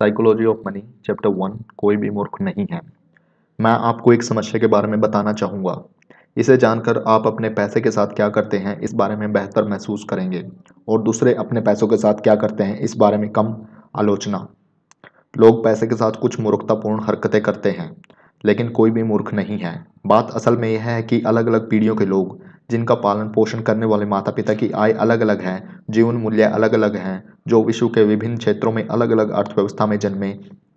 psychology of money chapter one कोई भी मूर्ख नहीं है मैं आपको एक समस्या के बारे में बताना चाहूँगा इसे जानकर आप अपने पैसे के साथ क्या करते हैं इस बारे में बेहतर महसूस करेंगे और दूसरे अपने पैसों के साथ क्या करते हैं इस बारे में कम आलोचना लोग पैसे के साथ कुछ मूर्खतापूर्ण हरकतें करते हैं लेकिन कोई भी मूर्ख नहीं है बात असल में यह है कि अलग अलग पीढ़ियों के लोग जिनका पालन पोषण करने वाले माता पिता की आय अलग अलग है जीवन मूल्य अलग अलग हैं जो विश्व के विभिन्न क्षेत्रों में अलग अलग अर्थव्यवस्था में जन्मे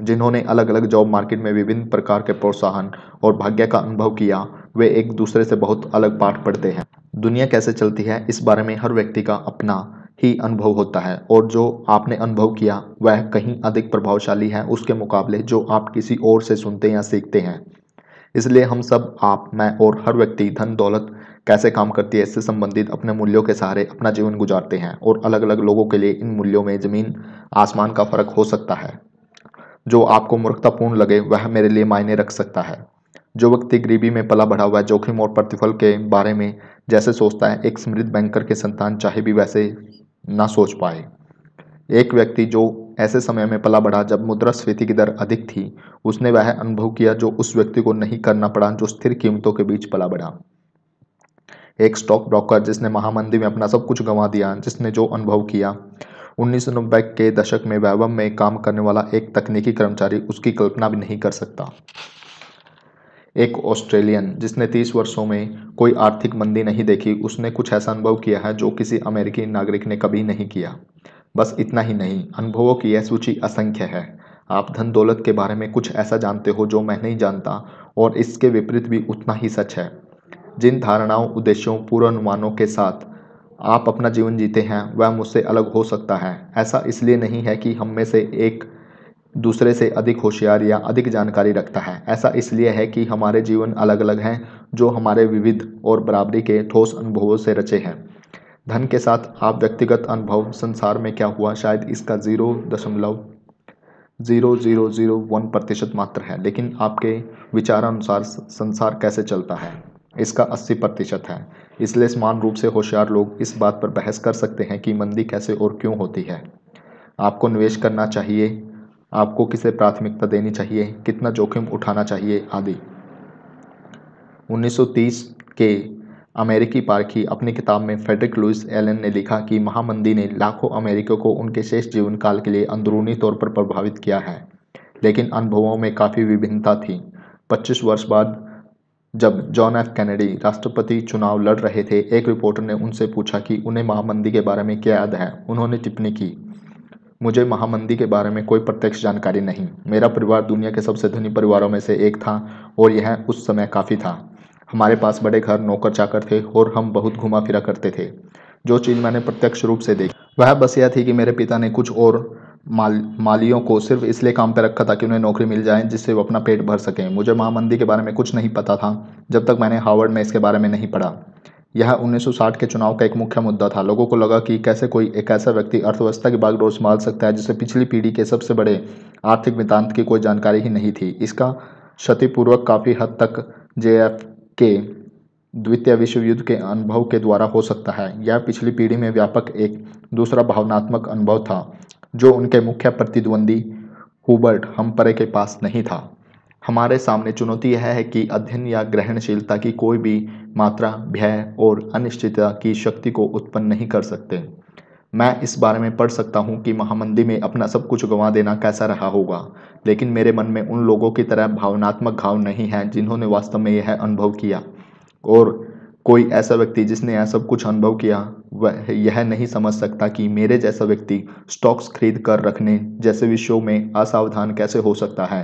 जिन्होंने अलग अलग जॉब मार्केट में विभिन्न प्रकार के प्रोत्साहन और भाग्य का अनुभव किया वे एक दूसरे से बहुत अलग पाठ पढ़ते हैं दुनिया कैसे चलती है इस बारे में हर व्यक्ति का अपना ही अनुभव होता है और जो आपने अनुभव किया वह कहीं अधिक प्रभावशाली है उसके मुकाबले जो आप किसी और से सुनते या सीखते हैं इसलिए हम सब आप मैं और हर व्यक्ति धन दौलत कैसे काम करती है इससे संबंधित अपने मूल्यों के सहारे अपना जीवन गुजारते हैं और अलग अलग लोगों के लिए इन मूल्यों में ज़मीन आसमान का फर्क हो सकता है जो आपको मूर्खतापूर्ण लगे वह मेरे लिए मायने रख सकता है जो व्यक्ति गरीबी में पला बढ़ा हुआ जोखिम और प्रतिफल के बारे में जैसे सोचता है एक समृद्ध बैंकर के संतान चाहे भी वैसे ना सोच पाए एक व्यक्ति जो ऐसे समय में पला बढ़ा जब मुद्रा स्फीति की दर अधिक थी उसने वह अनुभव किया जो उस व्यक्ति को नहीं करना पड़ा जो स्थिर कीमतों के बीच पला बढ़ा एक स्टॉक ब्रोकर जिसने महामंदी में अपना सब कुछ गंवा दिया जिसने जो अनुभव किया उन्नीस के दशक में वैभव में काम करने वाला एक तकनीकी कर्मचारी उसकी कल्पना भी नहीं कर सकता एक ऑस्ट्रेलियन जिसने 30 वर्षों में कोई आर्थिक मंदी नहीं देखी उसने कुछ ऐसा अनुभव किया है जो किसी अमेरिकी नागरिक ने कभी नहीं किया बस इतना ही नहीं अनुभवों की यह सूची असंख्य है आप धन दौलत के बारे में कुछ ऐसा जानते हो जो मैं नहीं जानता और इसके विपरीत भी उतना ही सच है जिन धारणाओं उद्देश्यों पूर्वानुमानों के साथ आप अपना जीवन जीते हैं वह मुझसे अलग हो सकता है ऐसा इसलिए नहीं है कि हम में से एक दूसरे से अधिक होशियार या अधिक जानकारी रखता है ऐसा इसलिए है कि हमारे जीवन अलग अलग हैं जो हमारे विविध और बराबरी के ठोस अनुभवों से रचे हैं धन के साथ आप व्यक्तिगत अनुभव संसार में क्या हुआ शायद इसका ज़ीरो दशमलव ज़ीरो ज़ीरो ज़ीरो वन प्रतिशत मात्र है लेकिन आपके विचारानुसार संसार कैसे चलता है इसका 80 प्रतिशत है इसलिए समान रूप से होशियार लोग इस बात पर बहस कर सकते हैं कि मंदी कैसे और क्यों होती है आपको निवेश करना चाहिए आपको किसे प्राथमिकता देनी चाहिए कितना जोखिम उठाना चाहिए आदि 1930 के अमेरिकी पारखी अपनी किताब में फेडरिक लुइस एलन ने लिखा कि महामंदी ने लाखों अमेरिकियों को उनके शेष जीवन काल के लिए अंदरूनी तौर पर प्रभावित किया है लेकिन अनुभवों में काफ़ी विभिन्नता थी 25 वर्ष बाद जब जॉन एफ कैनेडी राष्ट्रपति चुनाव लड़ रहे थे एक रिपोर्टर ने उनसे पूछा कि उन्हें महामंदी के बारे में क्या याद है उन्होंने टिप्पणी की मुझे महामंदी के बारे में कोई प्रत्यक्ष जानकारी नहीं मेरा परिवार दुनिया के सबसे धनी परिवारों में से एक था और यह उस समय काफ़ी था हमारे पास बड़े घर नौकर चाकर थे और हम बहुत घुमा फिरा करते थे जो चीज़ मैंने प्रत्यक्ष रूप से देखी वह बस यह थी कि मेरे पिता ने कुछ और माल मालियों को सिर्फ इसलिए काम पर रखा था कि उन्हें नौकरी मिल जाए जिससे वो अपना पेट भर सकें मुझे महामंदी के बारे में कुछ नहीं पता था जब तक मैंने हार्वर्ड में इसके बारे में नहीं पढ़ा यह 1960 के चुनाव का एक मुख्य मुद्दा था लोगों को लगा कि कैसे कोई एक ऐसा व्यक्ति अर्थव्यवस्था की बागडोर संभाल सकता है जिसे पिछली पीढ़ी के सबसे बड़े आर्थिक वितान्त की कोई जानकारी ही नहीं थी इसका क्षतिपूर्वक काफ़ी हद तक जे के द्वितीय विश्व युद्ध के अनुभव के द्वारा हो सकता है यह पिछली पीढ़ी में व्यापक एक दूसरा भावनात्मक अनुभव था जो उनके मुख्य प्रतिद्वंदी हुबर्ट हम्परे के पास नहीं था हमारे सामने चुनौती यह है कि अध्ययन या ग्रहणशीलता की कोई भी मात्रा भय और अनिश्चितता की शक्ति को उत्पन्न नहीं कर सकते मैं इस बारे में पढ़ सकता हूँ कि महामंदी में अपना सब कुछ गंवा देना कैसा रहा होगा लेकिन मेरे मन में उन लोगों की तरह भावनात्मक घाव नहीं है जिन्होंने वास्तव में यह अनुभव किया और कोई ऐसा व्यक्ति जिसने यह सब कुछ अनुभव किया वह यह नहीं समझ सकता कि मेरे जैसा व्यक्ति स्टॉक्स खरीद कर रखने जैसे विषयों में असावधान कैसे हो सकता है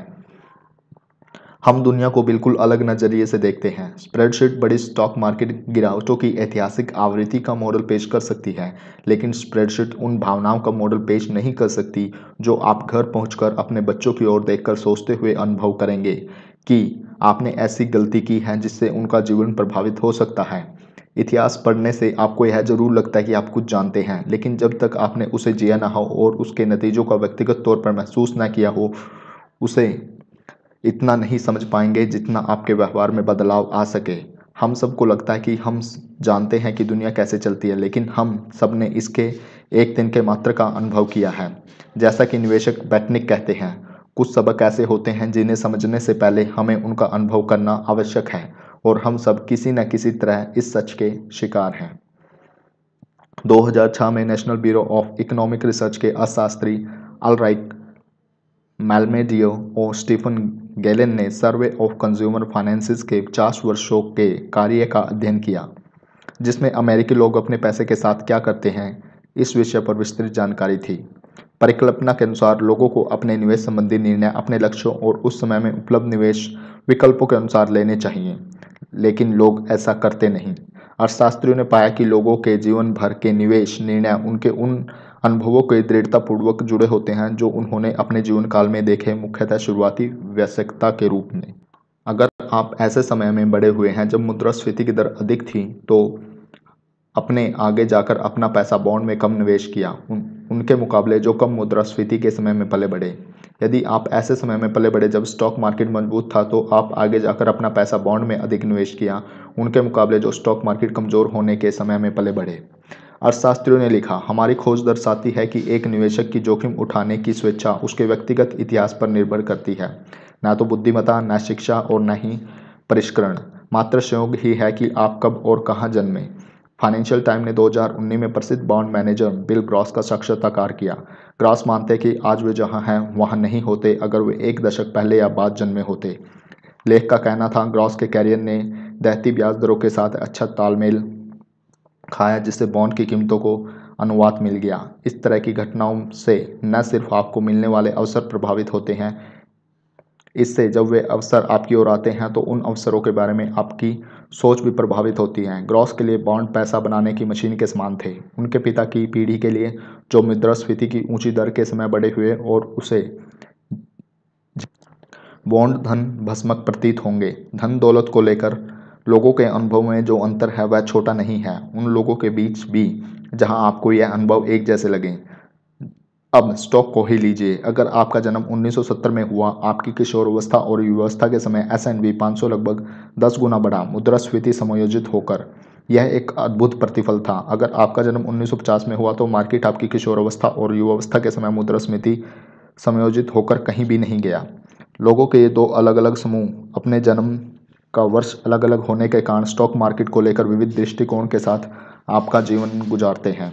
हम दुनिया को बिल्कुल अलग नज़रिए से देखते हैं स्प्रेडशीट बड़ी स्टॉक मार्केट गिरावटों की ऐतिहासिक आवृत्ति का मॉडल पेश कर सकती है लेकिन स्प्रेडशीट उन भावनाओं का मॉडल पेश नहीं कर सकती जो आप घर पहुंचकर अपने बच्चों की ओर देखकर सोचते हुए अनुभव करेंगे कि आपने ऐसी गलती की है जिससे उनका जीवन प्रभावित हो सकता है इतिहास पढ़ने से आपको यह जरूर लगता है कि आप कुछ जानते हैं लेकिन जब तक आपने उसे जिया ना हो और उसके नतीजों का व्यक्तिगत तौर पर महसूस ना किया हो उसे इतना नहीं समझ पाएंगे जितना आपके व्यवहार में बदलाव आ सके हम सबको लगता है कि हम जानते हैं कि दुनिया कैसे चलती है लेकिन हम सब ने इसके एक दिन के मात्र का अनुभव किया है जैसा कि निवेशक बैटनिक कहते हैं कुछ सबक ऐसे होते हैं जिन्हें समझने से पहले हमें उनका अनुभव करना आवश्यक है और हम सब किसी न किसी तरह इस सच के शिकार हैं 2006 में national bureau of economic research के अर्थशास्त्री अलराइक मेलमेडियो और स्टीफन गैलन ने सर्वे ऑफ कंज्यूमर फाइनेंसिस के पचास वर्षों के कार्य का अध्ययन किया जिसमें अमेरिकी लोग अपने पैसे के साथ क्या करते हैं इस विषय पर विस्तृत जानकारी थी परिकल्पना के अनुसार लोगों को अपने निवेश संबंधी निर्णय अपने लक्ष्यों और उस समय में उपलब्ध निवेश विकल्पों के अनुसार लेने चाहिए लेकिन लोग ऐसा करते नहीं अर्थशास्त्रियों ने पाया कि लोगों के जीवन भर के निवेश निर्णय उनके उन अनुभवों के दृढ़तापूर्वक जुड़े होते हैं जो उन्होंने अपने जीवन काल में देखे मुख्यतः शुरुआती वैश्यकता के रूप में अगर आप ऐसे समय में बड़े हुए हैं जब मुद्रास्फीति की दर अधिक थी तो अपने आगे जाकर अपना पैसा बॉन्ड में कम निवेश किया उन उनके मुकाबले जो कम मुद्रास्फीति के समय में पले बढ़े यदि आप ऐसे समय में पले बढ़े जब स्टॉक मार्केट मजबूत था तो आप आगे जाकर अपना पैसा बॉन्ड में अधिक निवेश किया उनके मुकाबले जो स्टॉक मार्केट कमजोर होने के समय में पले बढ़े अर्थशास्त्रियों ने लिखा हमारी खोज दर्शाती है कि एक निवेशक की जोखिम उठाने की स्वेच्छा उसके व्यक्तिगत इतिहास पर निर्भर करती है ना तो बुद्धिमता न शिक्षा और न ही परिष्करण मात्र संयोग ही है कि आप कब और कहाँ जन्में फाइनेंशियल टाइम ने 2019 में प्रसिद्ध बॉन्ड मैनेजर बिल ग्रॉस का साक्षात्कार किया ग्रॉस मानते कि आज वे जहां हैं वहां नहीं होते अगर वे एक दशक पहले या बाद जन्मे होते लेख का कहना था ग्रॉस के कैरियर ने दहती ब्याज दरों के साथ अच्छा तालमेल खाया जिससे बॉन्ड की कीमतों को अनुवाद मिल गया इस तरह की घटनाओं से न सिर्फ आपको मिलने वाले अवसर प्रभावित होते हैं इससे जब वे अवसर आपकी ओर आते हैं तो उन अवसरों के बारे में आपकी सोच भी प्रभावित होती हैं ग्रॉस के लिए बॉन्ड पैसा बनाने की मशीन के समान थे उनके पिता की पीढ़ी के लिए जो मुद्रास्फीति की ऊंची दर के समय बड़े हुए और उसे बॉन्ड धन भस्मक प्रतीत होंगे धन दौलत को लेकर लोगों के अनुभव में जो अंतर है वह छोटा नहीं है उन लोगों के बीच भी जहां आपको यह अनुभव एक जैसे लगें अब स्टॉक को ही लीजिए अगर आपका जन्म 1970 में हुआ आपकी किशोरावस्था और युवावस्था के समय एस एन लगभग दस गुना बढ़ा मुद्रास्फीति समायोजित होकर यह एक अद्भुत प्रतिफल था अगर आपका जन्म 1950 में हुआ तो मार्केट आपकी किशोरावस्था और युवावस्था के समय मुद्रास्फीति समायोजित होकर कहीं भी नहीं गया लोगों के ये दो अलग अलग समूह अपने जन्म का वर्ष अलग अलग होने के कारण स्टॉक मार्केट को लेकर विविध दृष्टिकोण के साथ आपका जीवन गुजारते हैं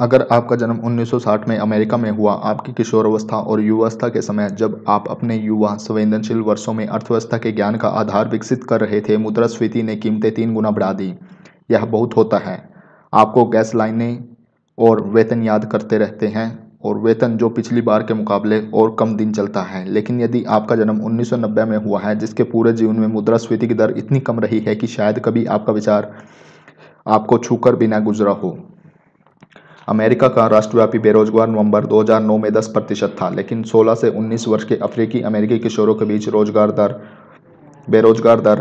अगर आपका जन्म 1960 में अमेरिका में हुआ आपकी किशोरावस्था और युवावस्था के समय जब आप अपने युवा संवेदनशील वर्षों में अर्थव्यवस्था के ज्ञान का आधार विकसित कर रहे थे मुद्रास्फीति ने कीमतें तीन गुना बढ़ा दी यह बहुत होता है आपको गैस लाइनें और वेतन याद करते रहते हैं और वेतन जो पिछली बार के मुकाबले और कम दिन चलता है लेकिन यदि आपका जन्म 1990 में हुआ है जिसके पूरे जीवन में मुद्रास्फीति की दर इतनी कम रही है कि शायद कभी आपका विचार आपको छूकर बिना गुजरा हो अमेरिका का राष्ट्रव्यापी बेरोजगार नवंबर 2009 में 10 प्रतिशत था लेकिन 16 से 19 वर्ष के अफ्रीकी अमेरिकी किशोरों के बीच रोजगार दर बेरोजगार दर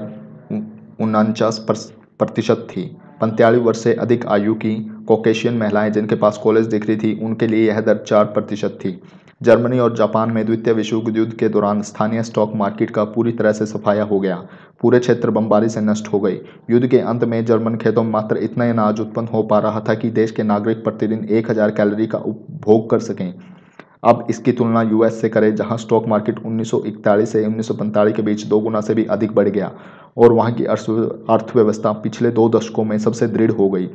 उनचास प्रतिशत थी पंतालीस वर्ष से अधिक आयु की कोकेशियन महिलाएं जिनके पास कॉलेज डिग्री थी उनके लिए यह दर चार प्रतिशत थी जर्मनी और जापान में द्वितीय विश्व युद्ध के दौरान स्थानीय स्टॉक मार्केट का पूरी तरह से सफाया हो गया पूरे क्षेत्र बमबारी से नष्ट हो गई युद्ध के अंत में जर्मन खेतों में मात्र इतना अनाज उत्पन्न हो पा रहा था कि देश के नागरिक प्रतिदिन एक हज़ार कैलोरी का उपभोग कर सकें अब इसकी तुलना यूएस से करें जहां स्टॉक मार्केट 1941 से उन्नीस के बीच दो गुना से भी अधिक बढ़ गया और वहां की अर्थव्यवस्था पिछले दो दशकों में सबसे दृढ़ हो गई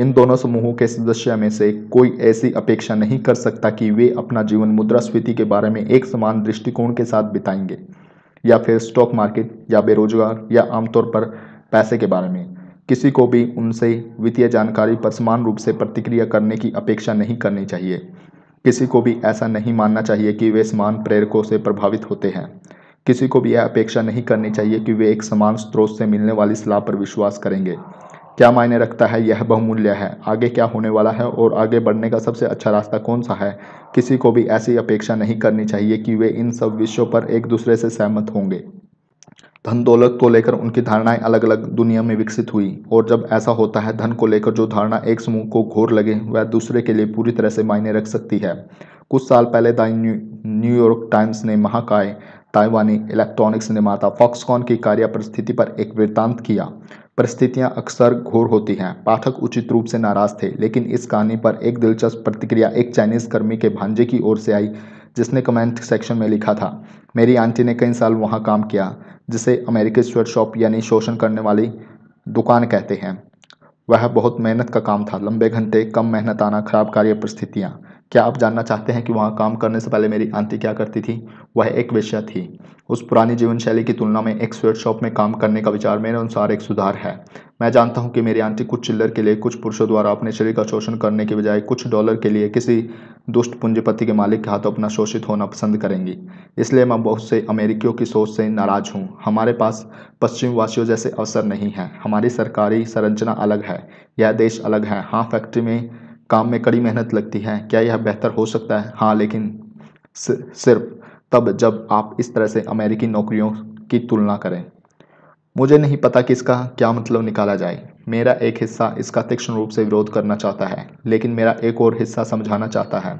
इन दोनों समूहों के सदस्य में से कोई ऐसी अपेक्षा नहीं कर सकता कि वे अपना जीवन मुद्रास्फीति के बारे में एक समान दृष्टिकोण के साथ बिताएंगे या फिर स्टॉक मार्केट या बेरोजगार या आमतौर पर पैसे के बारे में किसी को भी उनसे वित्तीय जानकारी पर समान रूप से प्रतिक्रिया करने की अपेक्षा नहीं करनी चाहिए किसी को भी ऐसा नहीं मानना चाहिए कि वे समान प्रेरकों से प्रभावित होते हैं किसी को भी यह अपेक्षा नहीं करनी चाहिए कि वे एक समान स्रोत से मिलने वाली सलाह पर विश्वास करेंगे क्या मायने रखता है यह बहुमूल्य है आगे क्या होने वाला है और आगे बढ़ने का सबसे अच्छा रास्ता कौन सा है किसी को भी ऐसी अपेक्षा नहीं करनी चाहिए कि वे इन सब विषयों पर एक दूसरे से सहमत होंगे धन दौलत को लेकर उनकी धारणाएं अलग अलग दुनिया में विकसित हुई और जब ऐसा होता है धन को लेकर जो धारणा एक समूह को घोर लगे वह दूसरे के लिए पूरी तरह से मायने रख सकती है कुछ साल पहले द न्यूयॉर्क टाइम्स ने महाकाय ताइवानी इलेक्ट्रॉनिक्स निर्माता फॉक्सकॉन की कार्य परिस्थिति पर एक वृत्तांत किया परिस्थितियां अक्सर घोर होती हैं पाठक उचित रूप से नाराज थे लेकिन इस कहानी पर एक दिलचस्प प्रतिक्रिया एक चाइनीज़ कर्मी के भांजे की ओर से आई जिसने कमेंट सेक्शन में लिखा था मेरी आंटी ने कई साल वहाँ काम किया जिसे अमेरिकी स्वेटशॉप यानी शोषण करने वाली दुकान कहते हैं वह बहुत मेहनत का काम था लंबे घंटे कम मेहनत आना खराब कार्य परिस्थितियाँ क्या आप जानना चाहते हैं कि वहाँ काम करने से पहले मेरी आंटी क्या करती थी वह एक विषय थी उस पुरानी जीवन शैली की तुलना में एक स्वेटशॉप में काम करने का विचार मेरे अनुसार एक सुधार है मैं जानता हूं कि मेरी आंटी कुछ चिल्लर के लिए कुछ पुरुषों द्वारा अपने शरीर का शोषण करने के बजाय कुछ डॉलर के लिए किसी दुष्ट पूंजीपति के मालिक के हाथों अपना शोषित होना पसंद करेंगी इसलिए मैं बहुत से अमेरिकियों की सोच से नाराज हूँ हमारे पास पश्चिम वासियों जैसे अवसर नहीं हैं हमारी सरकारी संरचना अलग है यह देश अलग है हाँ फैक्ट्री में काम में कड़ी मेहनत लगती है क्या यह बेहतर हो सकता है हाँ लेकिन सिर्फ तब जब आप इस तरह से अमेरिकी नौकरियों की तुलना करें मुझे नहीं पता कि इसका क्या मतलब निकाला जाए मेरा एक हिस्सा इसका तीक्ष्ण रूप से विरोध करना चाहता है लेकिन मेरा एक और हिस्सा समझाना चाहता है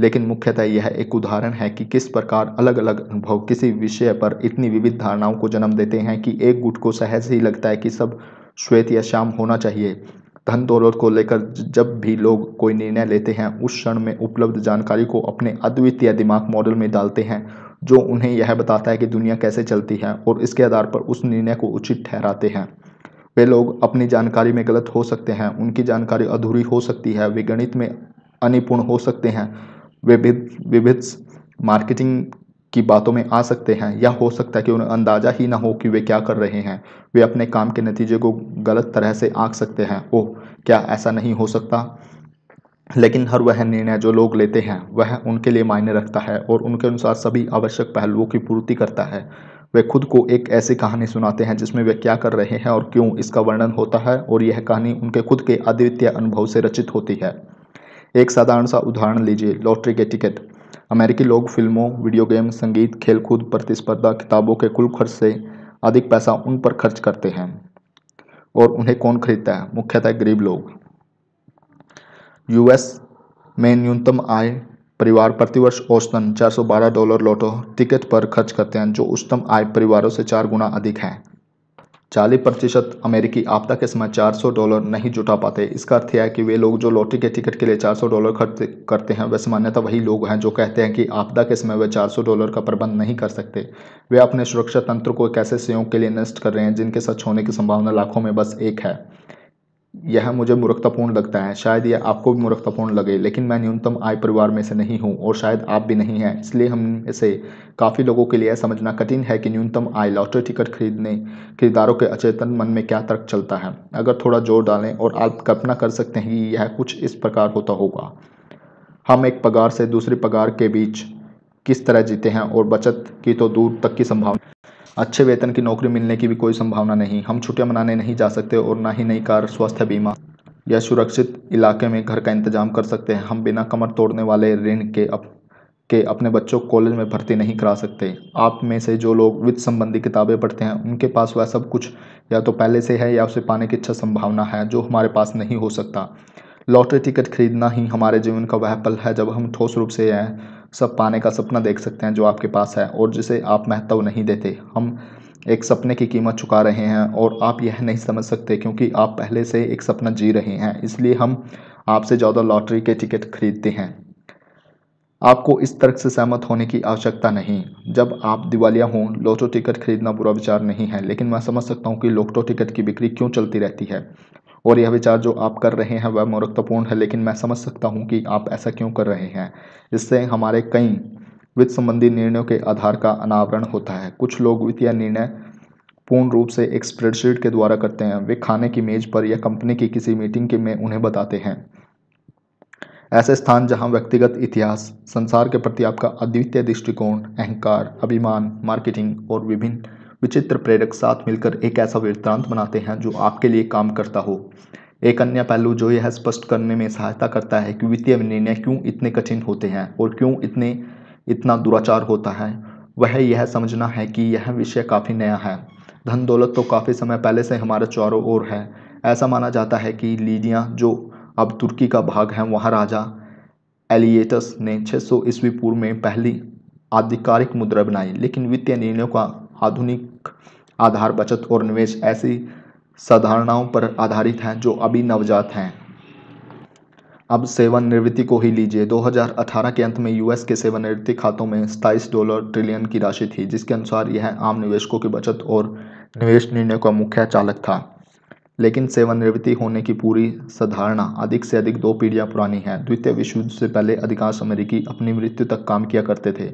लेकिन मुख्यतः यह एक उदाहरण है कि किस प्रकार अलग अलग अनुभव किसी विषय पर इतनी विविध धारणाओं को जन्म देते हैं कि एक गुट को सहज ही लगता है कि सब श्वेत या श्याम होना चाहिए धन दौलत को लेकर जब भी लोग कोई निर्णय लेते हैं उस क्षण में उपलब्ध जानकारी को अपने अद्वितीय दिमाग मॉडल में डालते हैं जो उन्हें यह बताता है कि दुनिया कैसे चलती है और इसके आधार पर उस निर्णय को उचित ठहराते हैं वे लोग अपनी जानकारी में गलत हो सकते हैं उनकी जानकारी अधूरी हो सकती है वे गणित में अनिपुण हो सकते हैं वे विभिन्न मार्केटिंग की बातों में आ सकते हैं या हो सकता है कि उन्हें अंदाज़ा ही ना हो कि वे क्या कर रहे हैं वे अपने काम के नतीजे को गलत तरह से आंक सकते हैं ओह क्या ऐसा नहीं हो सकता लेकिन हर वह निर्णय जो लोग लेते हैं वह उनके लिए मायने रखता है और उनके अनुसार सभी आवश्यक पहलुओं की पूर्ति करता है वे खुद को एक ऐसी कहानी सुनाते हैं जिसमें वे क्या कर रहे हैं और क्यों इसका वर्णन होता है और यह कहानी उनके खुद के अद्वितीय अनुभव से रचित होती है एक साधारण सा उदाहरण लीजिए लॉटरी के टिकट अमेरिकी लोग फिल्मों वीडियो गेम संगीत खेलकूद प्रतिस्पर्धा किताबों के कुल खर्च से अधिक पैसा उन पर खर्च करते हैं और उन्हें कौन खरीदता है मुख्यतः गरीब लोग यूएस में न्यूनतम आय परिवार प्रतिवर्ष औसतन 412 डॉलर लोटो टिकट पर खर्च करते हैं जो उच्चतम आय परिवारों से चार गुना अधिक है चालीस प्रतिशत अमेरिकी आपदा के समय 400 डॉलर नहीं जुटा पाते इसका अर्थ है कि वे लोग जो लॉटरी के टिकट के लिए 400 डॉलर खर्च करते हैं वे सामान्यतः वही लोग हैं जो कहते हैं कि आपदा के समय वे 400 डॉलर का प्रबंध नहीं कर सकते वे अपने सुरक्षा तंत्र को एक ऐसे सहयोग के लिए नष्ट कर रहे हैं जिनके सच होने की संभावना लाखों में बस एक है यह मुझे मूर्खतापूर्ण लगता है शायद यह आपको भी मूर्खतापूर्ण लगे लेकिन मैं न्यूनतम आय परिवार में से नहीं हूँ और शायद आप भी नहीं हैं इसलिए हम इसे काफ़ी लोगों के लिए यह समझना कठिन है कि न्यूनतम आय लॉटरी टिकट खरीदने खरीदारों के अचेतन मन में क्या तर्क चलता है अगर थोड़ा जोर डालें और आप कल्पना कर सकते हैं कि यह कुछ इस प्रकार होता होगा हम एक पगार से दूसरी पगार के बीच किस तरह जीते हैं और बचत की तो दूर तक की संभावना अच्छे वेतन की नौकरी मिलने की भी कोई संभावना नहीं हम छुट्टियाँ मनाने नहीं जा सकते और ना ही नई कार स्वास्थ्य बीमा या सुरक्षित इलाके में घर का इंतजाम कर सकते हैं हम बिना कमर तोड़ने वाले ऋण के अप के अपने बच्चों को कॉलेज में भर्ती नहीं करा सकते आप में से जो लोग वित्त संबंधी किताबें पढ़ते हैं उनके पास वह सब कुछ या तो पहले से है या उसे पाने की अच्छा संभावना है जो हमारे पास नहीं हो सकता लॉटरी टिकट खरीदना ही हमारे जीवन का वह पल है जब हम ठोस रूप से हैं सब पाने का सपना देख सकते हैं जो आपके पास है और जिसे आप महत्व नहीं देते हम एक सपने की कीमत चुका रहे हैं और आप यह नहीं समझ सकते क्योंकि आप पहले से एक सपना जी रहे हैं इसलिए हम आपसे ज़्यादा लॉटरी के टिकट खरीदते हैं आपको इस तर्क से सहमत होने की आवश्यकता नहीं जब आप दिवालिया हों लोटो टिकट खरीदना बुरा विचार नहीं है लेकिन मैं समझ सकता हूँ कि लोटो टिकट की बिक्री क्यों चलती रहती है और यह विचार जो आप कर रहे हैं वह मूर्खतापूर्ण है लेकिन मैं समझ सकता हूँ कि आप ऐसा क्यों कर रहे हैं इससे हमारे कई वित्त संबंधी निर्णयों के आधार का अनावरण होता है कुछ लोग वित्तीय निर्णय पूर्ण रूप से एक स्प्रेडशीट के द्वारा करते हैं वे खाने की मेज पर या कंपनी की किसी मीटिंग के में उन्हें बताते हैं ऐसे स्थान जहां व्यक्तिगत इतिहास संसार के प्रति आपका अद्वितीय दृष्टिकोण अहंकार अभिमान मार्केटिंग और विभिन्न विचित्र प्रेरक साथ मिलकर एक ऐसा वृत्तांत बनाते हैं जो आपके लिए काम करता हो एक अन्य पहलू जो यह स्पष्ट करने में सहायता करता है कि वित्तीय निर्णय क्यों इतने कठिन होते हैं और क्यों इतने इतना दुराचार होता है वह यह समझना है कि यह विषय काफ़ी नया है धन दौलत तो काफ़ी समय पहले से हमारे चारों ओर है ऐसा माना जाता है कि लीडिया जो अब तुर्की का भाग है वहाँ राजा एलिएटस ने 600 सौ ईस्वी पूर्व में पहली आधिकारिक मुद्रा बनाई लेकिन वित्तीय निर्णयों का आधुनिक आधार बचत और निवेश ऐसी साधारणाओं पर आधारित हैं जो अभी नवजात हैं अब सेवानिवृत्ति को ही लीजिए 2018 के अंत में यूएस के सेवानिवृत्ति खातों में सताईस डॉलर ट्रिलियन की राशि थी जिसके अनुसार यह आम निवेशकों की बचत और निवेश निर्णय का मुख्य चालक था लेकिन सेवानिवृत्ति होने की पूरी साधारणा अधिक से अधिक दो पीढ़ियां पुरानी है द्वितीय विश्व युद्ध से पहले अधिकांश अमेरिकी अपनी मृत्यु तक काम किया करते थे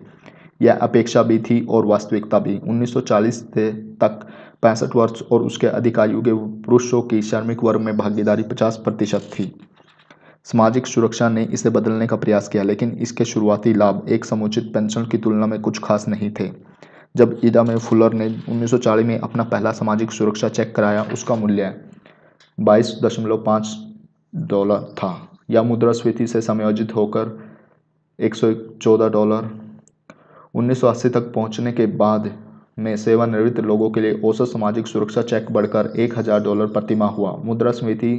यह अपेक्षा भी थी और वास्तविकता भी 1940 से तक पैंसठ वर्ष और उसके अधिक आयु के पुरुषों की श्रमिक वर्ग में भागीदारी 50 प्रतिशत थी सामाजिक सुरक्षा ने इसे बदलने का प्रयास किया लेकिन इसके शुरुआती लाभ एक समुचित पेंशन की तुलना में कुछ खास नहीं थे जब ईदा में फुलर ने 1940 में अपना पहला सामाजिक सुरक्षा चेक कराया उसका मूल्य बाईस दशमलव पाँच डॉलर था यह मुद्रास्फीति से समायोजित होकर एक सौ चौदह डॉलर 1980 तक पहुंचने के बाद में सेवानिवृत्त लोगों के लिए औसत सामाजिक सुरक्षा चेक बढ़कर एक हज़ार डॉलर प्रतिमा हुआ मुद्रा समिति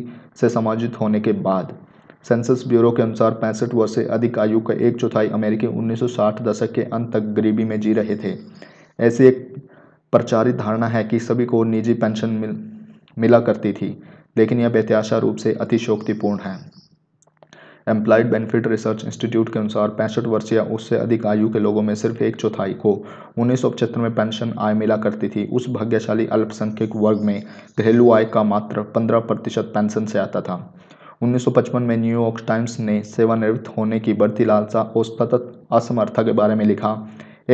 से समाजित होने के बाद सेंसस ब्यूरो के अनुसार पैंसठ वर्ष से अधिक आयु का एक चौथाई अमेरिकी 1960 दशक के अंत तक गरीबी में जी रहे थे ऐसी एक प्रचारित धारणा है कि सभी को निजी पेंशन मिल मिला करती थी लेकिन यह प्रत्याशा रूप से अतिशोक्तिपूर्ण है एम्प्लॉयड बेनिफिट रिसर्च इंस्टीट्यूट के अनुसार पैंसठ वर्ष या उससे अधिक आयु के लोगों में सिर्फ एक चौथाई को उन्नीस में पेंशन आय मिला करती थी उस भाग्यशाली अल्पसंख्यक वर्ग में घरेलू आय का मात्र पंद्रह प्रतिशत पेंशन से आता था 1955 में न्यूयॉर्क टाइम्स ने सेवानिवृत्त होने की बढ़ती लालसा और सतत असमर्थता के बारे में लिखा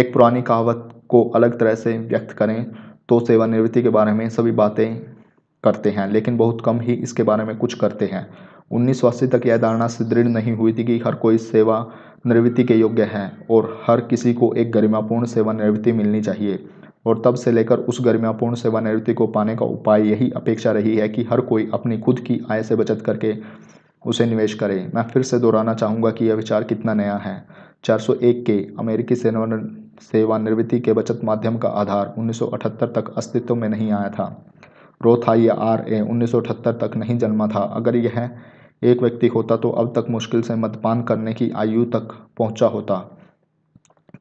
एक पुरानी कहावत को अलग तरह से व्यक्त करें तो सेवानिवृत्ति के बारे में सभी बातें करते हैं लेकिन बहुत कम ही इसके बारे में कुछ करते हैं उन्नीस सौ अस्सी तक यह धारणा सुदृढ़ नहीं हुई थी कि हर कोई सेवा निवृत्ति के योग्य है और हर किसी को एक गरिमापूर्ण सेवानिवृत्ति मिलनी चाहिए और तब से लेकर उस गरिमापूर्ण सेवानिवृत्ति को पाने का उपाय यही अपेक्षा रही है कि हर कोई अपनी खुद की आय से बचत करके उसे निवेश करे मैं फिर से दोहराना चाहूँगा कि यह विचार कितना नया है 401 के अमेरिकी सेवा सेवानिवृत्ति के बचत माध्यम का आधार 1978 तक अस्तित्व में नहीं आया था आई आर ए उन्नीस तक नहीं जन्मा था अगर यह एक व्यक्ति होता तो अब तक मुश्किल से मदपान करने की आयु तक पहुंचा होता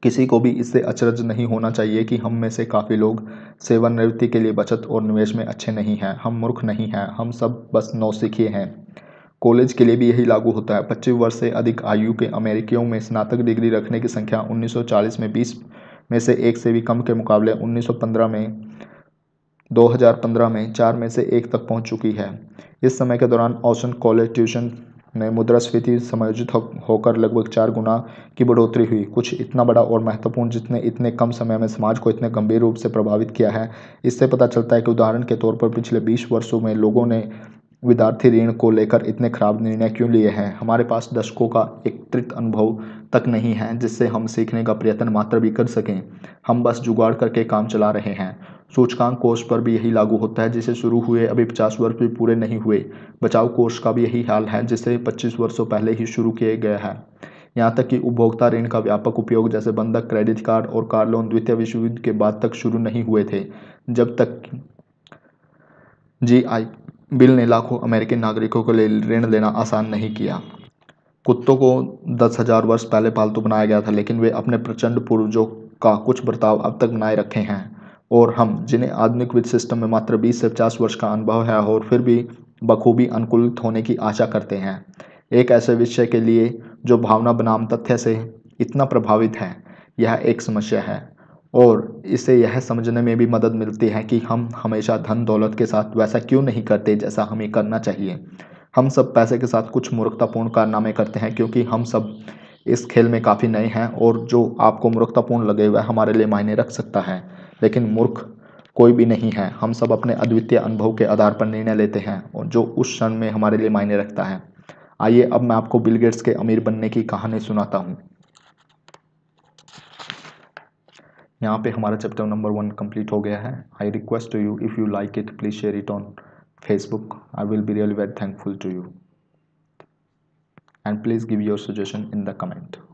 किसी को भी इससे अचरज नहीं होना चाहिए कि हम में से काफ़ी लोग सेवानिवृत्ति के लिए बचत और निवेश में अच्छे नहीं हैं हम मूर्ख नहीं हैं हम सब बस नौसिखिए हैं कॉलेज के लिए भी यही लागू होता है पच्चीस वर्ष से अधिक आयु के अमेरिकियों में स्नातक डिग्री रखने की संख्या 1940 में 20 में से एक से भी कम के मुकाबले 1915 में 2015 में चार में से एक तक पहुंच चुकी है इस समय के दौरान औसन कॉलेज ट्यूशन में मुद्रास्फीति समायोजित होकर लगभग चार गुना की बढ़ोतरी हुई कुछ इतना बड़ा और महत्वपूर्ण जिसने इतने कम समय में समाज को इतने गंभीर रूप से प्रभावित किया है इससे पता चलता है कि उदाहरण के तौर पर पिछले बीस वर्षों में लोगों ने विद्यार्थी ऋण को लेकर इतने खराब निर्णय क्यों लिए हैं हमारे पास दशकों का एकत्रित अनुभव तक नहीं है जिससे हम सीखने का प्रयत्न मात्र भी कर सकें हम बस जुगाड़ करके काम चला रहे हैं सूचकांक कोष पर भी यही लागू होता है जिसे शुरू हुए अभी पचास वर्ष भी पूरे नहीं हुए बचाव कोष का भी यही हाल है जिसे पच्चीस वर्षों पहले ही शुरू किया गया है यहाँ तक कि उपभोक्ता ऋण का व्यापक उपयोग जैसे बंधक क्रेडिट कार्ड और कार लोन द्वितीय विश्व युद्ध के बाद तक शुरू नहीं हुए थे जब तक जी आई बिल ने लाखों अमेरिकी नागरिकों के लिए ऋण लेना आसान नहीं किया कुत्तों को दस हजार वर्ष पहले पालतू बनाया गया था लेकिन वे अपने प्रचंड पूर्वजों का कुछ बर्ताव अब तक बनाए रखे हैं और हम जिन्हें आधुनिक वित्त सिस्टम में मात्र 20 से 50 वर्ष का अनुभव है और फिर भी बखूबी अनुकूलित होने की आशा करते हैं एक ऐसे विषय के लिए जो भावना बनाम तथ्य से इतना प्रभावित है यह एक समस्या है और इसे यह समझने में भी मदद मिलती है कि हम हमेशा धन दौलत के साथ वैसा क्यों नहीं करते जैसा हमें करना चाहिए हम सब पैसे के साथ कुछ मूर्खतापूर्ण कारनामे करते हैं क्योंकि हम सब इस खेल में काफ़ी नए हैं और जो आपको मूर्खतापूर्ण लगे वह हमारे लिए मायने रख सकता है लेकिन मूर्ख कोई भी नहीं है हम सब अपने अद्वितीय अनुभव के आधार पर निर्णय लेते हैं और जो उस क्षण में हमारे लिए मायने रखता है आइए अब मैं आपको बिल गेट्स के अमीर बनने की कहानी सुनाता हूँ यहाँ पे हमारा चैप्टर नंबर वन कंप्लीट हो गया है I request to you if you like it please share it on Facebook I will be really very thankful to you and please give your suggestion in the comment